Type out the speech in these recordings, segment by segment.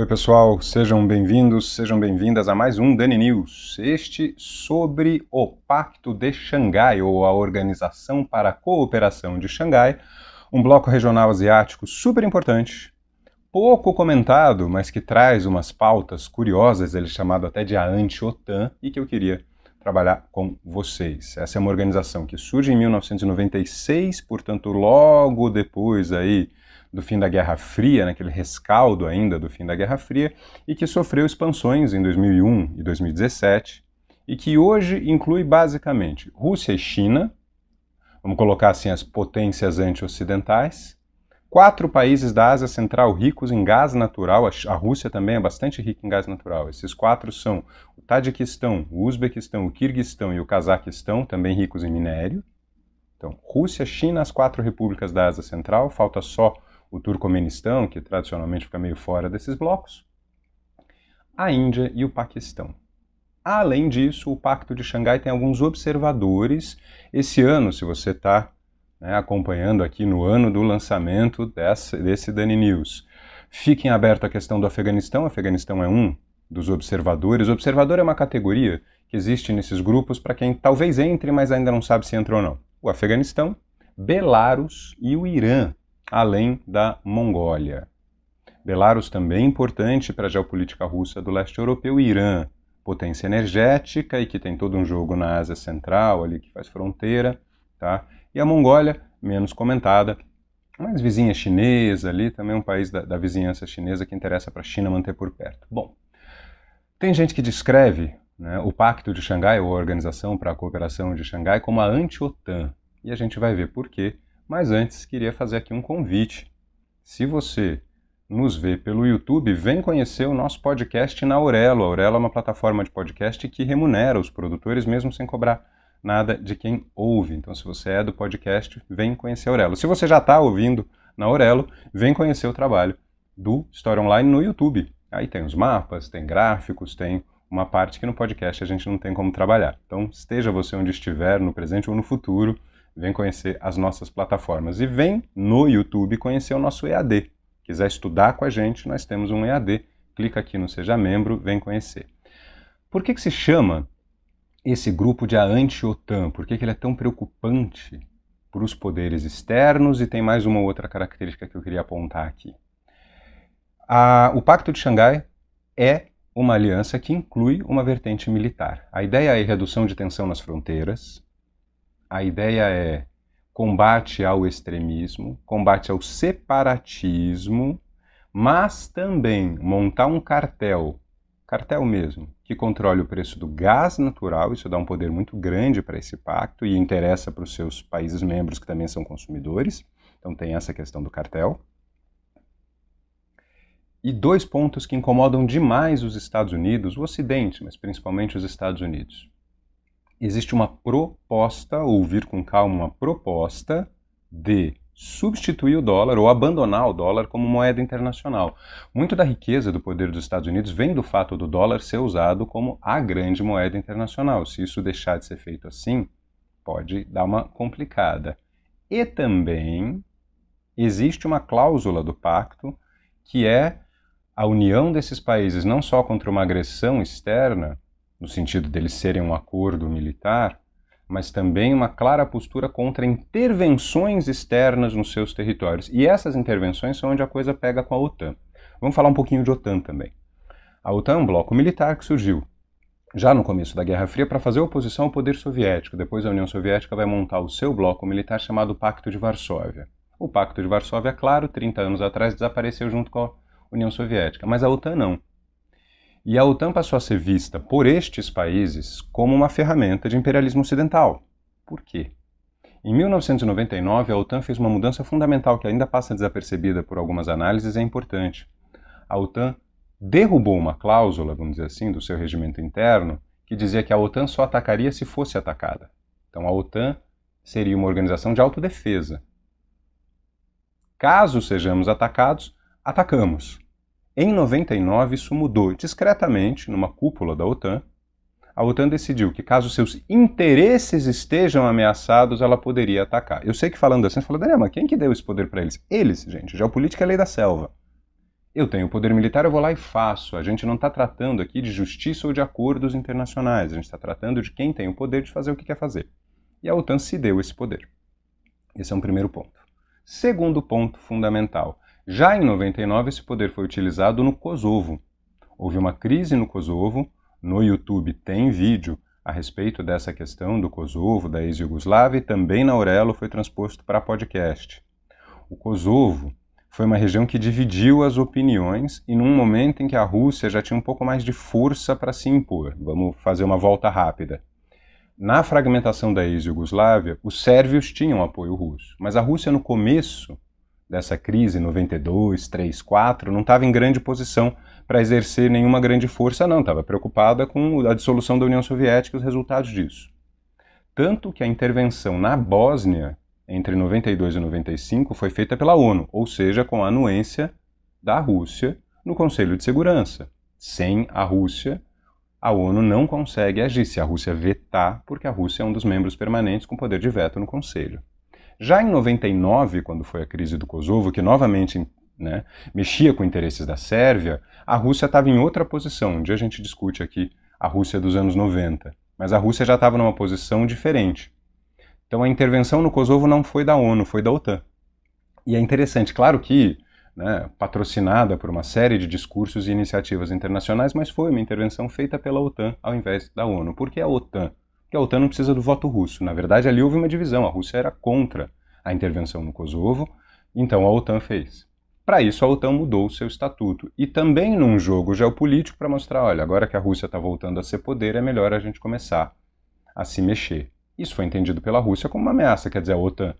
Oi, pessoal, sejam bem-vindos, sejam bem-vindas a mais um Dani News. Este sobre o Pacto de Xangai, ou a Organização para a Cooperação de Xangai, um bloco regional asiático super importante, pouco comentado, mas que traz umas pautas curiosas, ele é chamado até de a anti-OTAN, e que eu queria trabalhar com vocês. Essa é uma organização que surge em 1996, portanto, logo depois aí do fim da Guerra Fria, naquele né, rescaldo ainda do fim da Guerra Fria, e que sofreu expansões em 2001 e 2017, e que hoje inclui basicamente Rússia e China, vamos colocar assim as potências anti-ocidentais, quatro países da Ásia Central ricos em gás natural, a Rússia também é bastante rica em gás natural. Esses quatro são o Tadiquistão, o Uzbequistão, o Kirguistão e o Cazaquistão, também ricos em minério. Então, Rússia, China, as quatro repúblicas da Ásia Central, falta só o Turcomenistão, que tradicionalmente fica meio fora desses blocos, a Índia e o Paquistão. Além disso, o Pacto de Xangai tem alguns observadores. Esse ano, se você está né, acompanhando aqui no ano do lançamento dessa, desse Dani News, fiquem aberto a questão do Afeganistão. O Afeganistão é um dos observadores. O observador é uma categoria que existe nesses grupos para quem talvez entre, mas ainda não sabe se entra ou não. O Afeganistão, Belarus e o Irã além da Mongólia. Belarus também é importante para a geopolítica russa do leste europeu e Irã, potência energética e que tem todo um jogo na Ásia Central, ali que faz fronteira, tá? E a Mongólia, menos comentada, mas vizinha chinesa ali, também um país da, da vizinhança chinesa que interessa para a China manter por perto. Bom, tem gente que descreve né, o Pacto de Xangai, ou a Organização para a Cooperação de Xangai, como a anti-OTAN, e a gente vai ver por quê mas antes, queria fazer aqui um convite. Se você nos vê pelo YouTube, vem conhecer o nosso podcast na Aurelo. A Aurelo é uma plataforma de podcast que remunera os produtores mesmo sem cobrar nada de quem ouve. Então, se você é do podcast, vem conhecer a Aurelo. Se você já está ouvindo na Aurelo, vem conhecer o trabalho do História Online no YouTube. Aí tem os mapas, tem gráficos, tem uma parte que no podcast a gente não tem como trabalhar. Então, esteja você onde estiver, no presente ou no futuro, vem conhecer as nossas plataformas e vem no YouTube conhecer o nosso EAD. Quiser estudar com a gente, nós temos um EAD. Clica aqui no Seja Membro, vem conhecer. Por que, que se chama esse grupo de anti-OTAN? Por que, que ele é tão preocupante para os poderes externos? E tem mais uma outra característica que eu queria apontar aqui. A, o Pacto de Xangai é uma aliança que inclui uma vertente militar. A ideia é redução de tensão nas fronteiras, a ideia é combate ao extremismo, combate ao separatismo, mas também montar um cartel, cartel mesmo, que controle o preço do gás natural, isso dá um poder muito grande para esse pacto e interessa para os seus países membros que também são consumidores. Então tem essa questão do cartel. E dois pontos que incomodam demais os Estados Unidos, o Ocidente, mas principalmente os Estados Unidos existe uma proposta, ouvir com calma, uma proposta de substituir o dólar ou abandonar o dólar como moeda internacional. Muito da riqueza do poder dos Estados Unidos vem do fato do dólar ser usado como a grande moeda internacional. Se isso deixar de ser feito assim, pode dar uma complicada. E também existe uma cláusula do pacto que é a união desses países não só contra uma agressão externa, no sentido deles serem um acordo militar, mas também uma clara postura contra intervenções externas nos seus territórios. E essas intervenções são onde a coisa pega com a OTAN. Vamos falar um pouquinho de OTAN também. A OTAN é um bloco militar que surgiu já no começo da Guerra Fria para fazer oposição ao poder soviético. Depois a União Soviética vai montar o seu bloco militar chamado Pacto de Varsóvia. O Pacto de Varsóvia, é claro, 30 anos atrás desapareceu junto com a União Soviética, mas a OTAN não e a OTAN passou a ser vista por estes países como uma ferramenta de imperialismo ocidental. Por quê? Em 1999, a OTAN fez uma mudança fundamental que ainda passa desapercebida por algumas análises e é importante. A OTAN derrubou uma cláusula, vamos dizer assim, do seu regimento interno que dizia que a OTAN só atacaria se fosse atacada. Então a OTAN seria uma organização de autodefesa. Caso sejamos atacados, atacamos. Em 99, isso mudou discretamente numa cúpula da OTAN. A OTAN decidiu que, caso seus interesses estejam ameaçados, ela poderia atacar. Eu sei que falando assim, você fala, Daniel, mas quem que deu esse poder para eles? Eles, gente. Geopolítica é lei da selva. Eu tenho poder militar, eu vou lá e faço. A gente não está tratando aqui de justiça ou de acordos internacionais. A gente está tratando de quem tem o poder de fazer o que quer fazer. E a OTAN se deu esse poder. Esse é um primeiro ponto. Segundo ponto fundamental: já em 99, esse poder foi utilizado no Kosovo. Houve uma crise no Kosovo, no YouTube tem vídeo a respeito dessa questão do Kosovo, da ex-Yugoslávia, e também na Aurelo foi transposto para podcast. O Kosovo foi uma região que dividiu as opiniões e num momento em que a Rússia já tinha um pouco mais de força para se impor. Vamos fazer uma volta rápida. Na fragmentação da ex-Yugoslávia, os sérvios tinham apoio russo, mas a Rússia no começo dessa crise, 92, 3, 4, não estava em grande posição para exercer nenhuma grande força, não. Estava preocupada com a dissolução da União Soviética e os resultados disso. Tanto que a intervenção na Bósnia, entre 92 e 95, foi feita pela ONU, ou seja, com a anuência da Rússia no Conselho de Segurança. Sem a Rússia, a ONU não consegue agir se a Rússia vetar, porque a Rússia é um dos membros permanentes com poder de veto no Conselho. Já em 99, quando foi a crise do Kosovo, que novamente né, mexia com interesses da Sérvia, a Rússia estava em outra posição. Um dia a gente discute aqui a Rússia dos anos 90, mas a Rússia já estava numa posição diferente. Então a intervenção no Kosovo não foi da ONU, foi da OTAN. E é interessante, claro que né, patrocinada por uma série de discursos e iniciativas internacionais, mas foi uma intervenção feita pela OTAN ao invés da ONU. Por que a OTAN? que a OTAN não precisa do voto russo. Na verdade, ali houve uma divisão. A Rússia era contra a intervenção no Kosovo, então a OTAN fez. Para isso, a OTAN mudou o seu estatuto. E também num jogo geopolítico para mostrar: olha, agora que a Rússia está voltando a ser poder, é melhor a gente começar a se mexer. Isso foi entendido pela Rússia como uma ameaça, quer dizer, a OTAN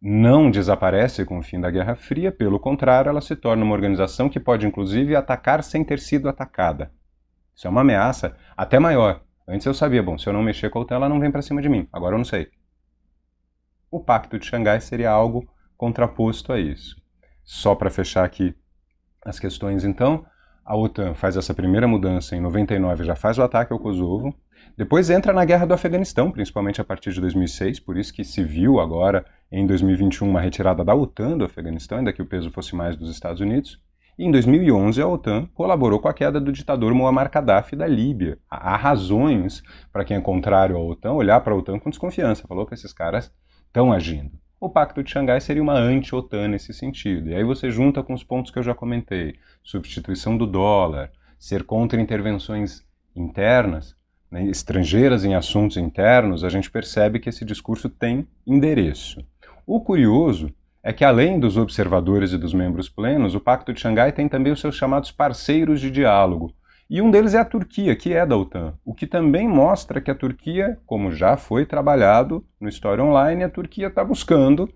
não desaparece com o fim da Guerra Fria, pelo contrário, ela se torna uma organização que pode, inclusive, atacar sem ter sido atacada. Isso é uma ameaça até maior, Antes eu sabia, bom, se eu não mexer com a OTAN, ela não vem para cima de mim. Agora eu não sei. O Pacto de Xangai seria algo contraposto a isso. Só para fechar aqui as questões, então, a OTAN faz essa primeira mudança em 99, já faz o ataque ao Kosovo. Depois entra na guerra do Afeganistão, principalmente a partir de 2006, por isso que se viu agora em 2021 uma retirada da OTAN do Afeganistão, ainda que o peso fosse mais dos Estados Unidos. Em 2011, a OTAN colaborou com a queda do ditador Muammar Gaddafi da Líbia. Há razões para quem é contrário à OTAN olhar para a OTAN com desconfiança. Falou que esses caras estão agindo. O Pacto de Xangai seria uma anti-OTAN nesse sentido. E aí você junta com os pontos que eu já comentei: substituição do dólar, ser contra intervenções internas, né, estrangeiras em assuntos internos, a gente percebe que esse discurso tem endereço. O curioso é que, além dos observadores e dos membros plenos, o Pacto de Xangai tem também os seus chamados parceiros de diálogo. E um deles é a Turquia, que é da OTAN, o que também mostra que a Turquia, como já foi trabalhado no História Online, a Turquia está buscando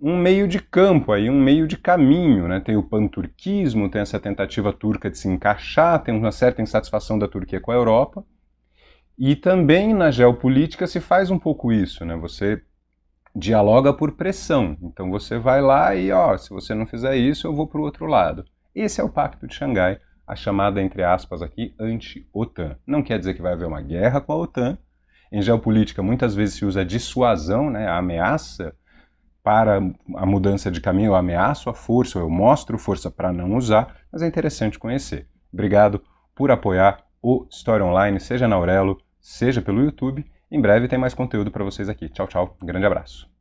um meio de campo aí, um meio de caminho, né? Tem o panturquismo, tem essa tentativa turca de se encaixar, tem uma certa insatisfação da Turquia com a Europa. E também na geopolítica se faz um pouco isso, né? Você dialoga por pressão. Então você vai lá e, ó, se você não fizer isso, eu vou para o outro lado. Esse é o Pacto de Xangai, a chamada, entre aspas, aqui, anti-OTAN. Não quer dizer que vai haver uma guerra com a OTAN. Em geopolítica, muitas vezes se usa a dissuasão, né, a ameaça, para a mudança de caminho. Eu ameaço a força, eu mostro força para não usar, mas é interessante conhecer. Obrigado por apoiar o História Online, seja na Aurelo, seja pelo YouTube. Em breve tem mais conteúdo para vocês aqui. Tchau, tchau. Um grande abraço.